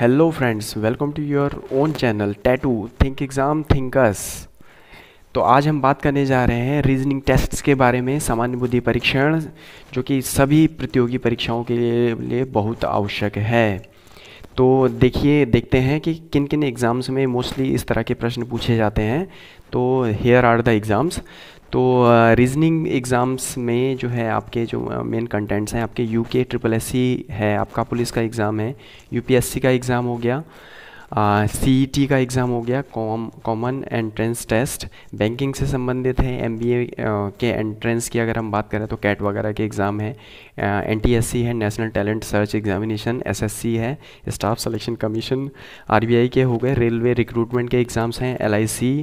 hello friends welcome to your own channel tattoo think exam thinkers तो आज हम बात करने जा रहे हैं रीजनिंग टेस्ट्स के बारे में सामान्य बुद्धि परीक्षण जो कि सभी प्रतियोगी परीक्षाओं के लिए, लिए बहुत आवश्यक है तो देखिए देखते हैं कि किन किन एग्ज़ाम्स में मोस्टली इस तरह के प्रश्न पूछे जाते हैं तो हेयर आर द एग्ज़ाम्स तो रीजनिंग uh, एग्ज़ाम्स में जो है आपके जो मेन uh, कंटेंट्स हैं आपके यू के ट्रिपल एस सी है आपका पुलिस का एग्ज़ाम है यू पी एस सी का एग्ज़ाम हो गया सी ई टी का एग्ज़ाम हो गया com common entrance test banking से संबंधित है एम बी ए के एंट्रेंस की अगर हम बात करें तो कैट वगैरह के एग्ज़ाम है एन टी एस सी है national talent search examination S S C है staff selection commission R B I के हो गए रेलवे रिक्रूटमेंट के एग्ज़ाम्स हैं L I C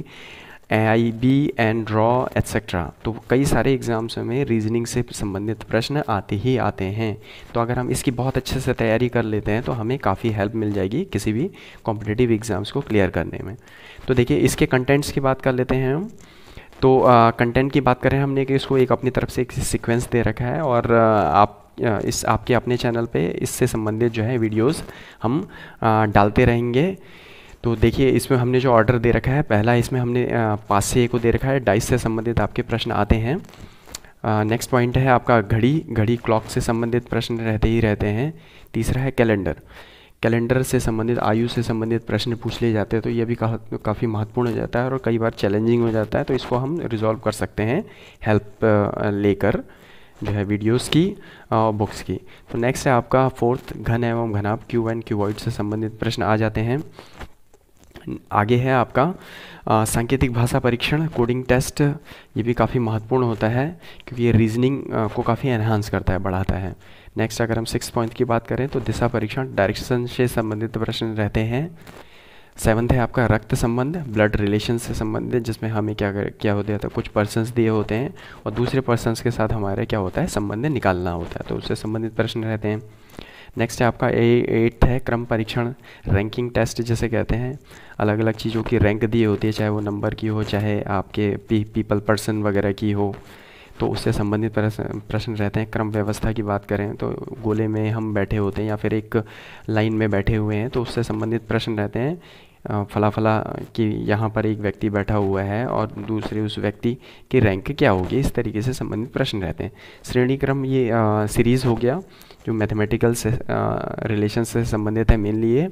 A I B and draw etcetera तो कई सारे एग्ज़ाम्स में रीजनिंग से संबंधित प्रश्न आते ही आते हैं तो अगर हम इसकी बहुत अच्छे से तैयारी कर लेते हैं तो हमें काफ़ी हेल्प मिल जाएगी किसी भी कॉम्पिटेटिव एग्ज़ाम्स को क्लियर करने में तो देखिए इसके कंटेंट्स की बात कर लेते हैं हम तो कंटेंट की बात करें हमने कि इसको एक अपनी तरफ से एक सिक्वेंस दे रखा है और आ, आप इस आपके अपने चैनल पे इससे संबंधित जो है वीडियोस हम आ, डालते रहेंगे तो देखिए इसमें हमने जो ऑर्डर दे रखा है पहला इसमें हमने पासे को दे रखा है डाइस से संबंधित आपके प्रश्न आते हैं नेक्स्ट पॉइंट है आपका घड़ी घड़ी क्लॉक से संबंधित प्रश्न रहते ही रहते हैं तीसरा है कैलेंडर कैलेंडर से संबंधित आयु से संबंधित प्रश्न पूछ लिए जाते हैं तो ये भी काफ़ी महत्वपूर्ण हो जाता है और कई बार चैलेंजिंग हो जाता है तो इसको हम रिजॉल्व कर सकते हैं हेल्प लेकर जो है वीडियोस की और बुक्स की तो नेक्स्ट है आपका फोर्थ घन एवं घनाप क्यू एंड क्यूवॉइड से संबंधित प्रश्न आ जाते हैं आगे है आपका सांकेतिक भाषा परीक्षण कोडिंग टेस्ट ये भी काफ़ी महत्वपूर्ण होता है क्योंकि ये रीजनिंग को काफ़ी एनहांस करता है बढ़ाता है नेक्स्ट अगर हम सिक्स पॉइंट की बात करें तो दिशा परीक्षण डायरेक्शन से संबंधित प्रश्न रहते हैं सेवन्थ है आपका रक्त संबंध ब्लड रिलेशन से संबंधित जिसमें हमें क्या क्या होता है तो कुछ पर्सनस दिए होते हैं और दूसरे पर्सनस के साथ हमारे क्या होता है संबंध निकालना होता है तो उससे संबंधित प्रश्न रहते हैं नेक्स्ट है आपका ए एट है क्रम परीक्षण रैंकिंग टेस्ट जैसे कहते हैं अलग अलग चीज़ों की रैंक दी होती है चाहे वो नंबर की हो चाहे आपके पी, पीपल पर्सन वगैरह की हो तो उससे संबंधित प्रश्न रहते हैं क्रम व्यवस्था की बात करें तो गोले में हम बैठे होते हैं या फिर एक लाइन में बैठे हुए हैं तो उससे संबंधित प्रश्न रहते हैं फला फला कि यहाँ पर एक व्यक्ति बैठा हुआ है और दूसरे उस व्यक्ति की रैंक क्या होगी इस तरीके से संबंधित प्रश्न रहते हैं श्रेणी क्रम ये सीरीज़ हो गया जो मैथमेटिकल से रिलेशन से संबंधित है मेनली ये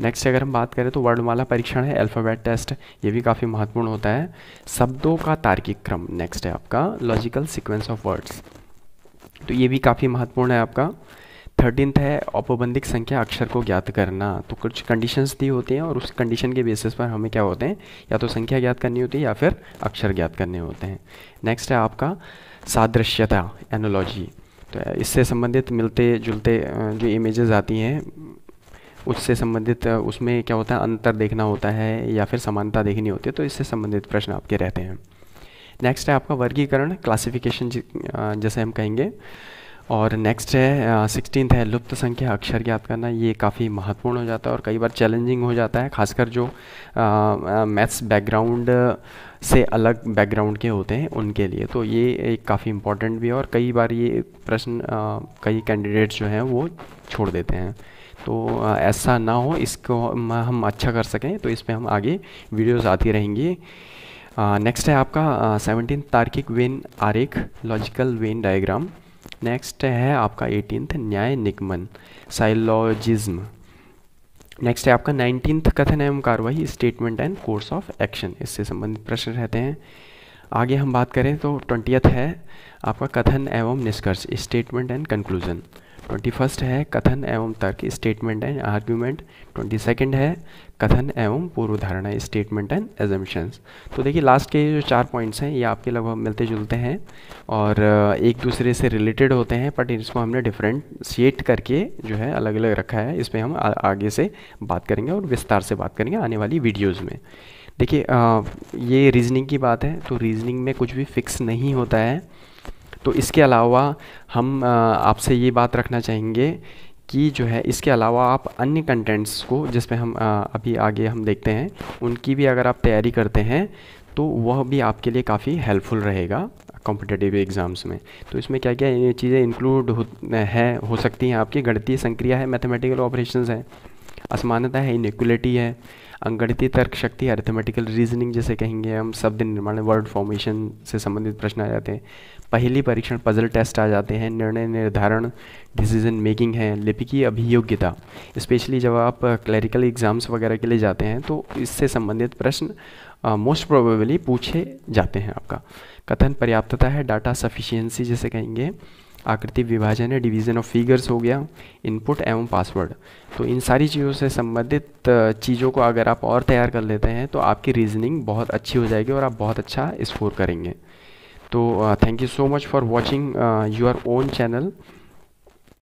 नेक्स्ट अगर हम बात करें तो वर्णमाला परीक्षण है अल्फ़ाबेट टेस्ट ये भी काफ़ी महत्वपूर्ण होता है शब्दों का तार्किक क्रम नेक्स्ट है आपका लॉजिकल सिक्वेंस ऑफ वर्ड्स तो ये भी काफ़ी महत्वपूर्ण है आपका थर्टीनथ है औपबंधिक संख्या अक्षर को ज्ञात करना तो कुछ कंडीशंस दी होती हैं और उस कंडीशन के बेसिस पर हमें क्या होते हैं या तो संख्या ज्ञात करनी होती है या फिर अक्षर ज्ञात करने होते हैं नेक्स्ट है आपका सादृश्यता एनोलॉजी तो इससे संबंधित मिलते जुलते जो इमेजेस आती हैं उससे संबंधित उसमें क्या होता है अंतर देखना होता है या फिर समानता देखनी होती है तो इससे संबंधित प्रश्न आपके रहते हैं नेक्स्ट है आपका वर्गीकरण क्लासिफिकेशन जैसे हम कहेंगे और नेक्स्ट है सिक्सटीन है लुप्त संख्या अक्षर ज्ञात करना ये काफ़ी महत्वपूर्ण हो जाता है और कई बार चैलेंजिंग हो जाता है खासकर जो मैथ्स बैकग्राउंड से अलग बैकग्राउंड के होते हैं उनके लिए तो ये एक काफ़ी इम्पॉर्टेंट भी है और कई बार ये प्रश्न कई कैंडिडेट्स जो हैं वो छोड़ देते हैं तो ऐसा ना हो इसको हम अच्छा कर सकें तो इस पर हम आगे वीडियोज़ आती रहेंगी नेक्स्ट है आपका सेवनटीन तार्किक वेन आरेख लॉजिकल वेन डायग्राम नेक्स्ट है आपका एटीनथ न्याय निगमन साइलॉजिज्म नेक्स्ट है आपका नाइनटीन्थ कथन एवं कार्रवाई statement and course of action इससे संबंधित प्रश्न रहते हैं आगे हम बात करें तो ट्वेंटियथ है आपका कथन एवं निष्कर्ष statement and conclusion twenty first है कथन एवं तर्क statement and argument twenty second है कथन एवं पूर्व धारणा स्टेटमेंट एंड एजम्पन्स तो देखिए लास्ट के जो चार पॉइंट्स हैं ये आपके लगभग मिलते जुलते हैं और एक दूसरे से रिलेटेड होते हैं बट इसको हमने डिफ्रेंशिएट करके जो है अलग अलग रखा है इस पर हम आगे से बात करेंगे और विस्तार से बात करेंगे आने वाली वीडियोज़ में देखिए ये रीजनिंग की बात है तो रीजनिंग में कुछ भी फिक्स नहीं होता है तो इसके अलावा हम आपसे ये बात रखना चाहेंगे कि जो है इसके अलावा आप अन्य कंटेंट्स को जिसमें हम अभी आगे हम देखते हैं उनकी भी अगर आप तैयारी करते हैं तो वह भी आपके लिए काफ़ी हेल्पफुल रहेगा कॉम्पिटेटिव एग्ज़ाम्स में तो इसमें क्या क्या चीज़ें इंक्लूड हो है हो सकती हैं आपकी गणितीय संक्रिया है मैथमेटिकल ऑपरेशंस हैं असमानता है इनक्वलिटी है अंगणितीय तर्क शक्ति अर्थमेटिकल रीजनिंग जैसे कहेंगे हम शब्द निर्माण वर्ड फॉर्मेशन से संबंधित प्रश्न आ जाते हैं पहली परीक्षण पजल टेस्ट आ जाते हैं निर्णय निर्धारण डिसीजन मेकिंग है लिपिकी अभियोग्यता स्पेशली जब आप क्लरिकल एग्ज़ाम्स वगैरह के लिए जाते हैं तो इससे संबंधित प्रश्न मोस्ट प्रोबेबली पूछे जाते हैं आपका कथन पर्याप्तता है डाटा सफिशियंसी जैसे कहेंगे आकृति विभाजन है डिवीज़न ऑफ फिगर्स हो गया इनपुट एवं पासवर्ड तो इन सारी चीज़ों से संबंधित चीज़ों को अगर आप और तैयार कर लेते हैं तो आपकी रीजनिंग बहुत अच्छी हो जाएगी और आप बहुत अच्छा स्कोर करेंगे तो thank you so much for watching your own channel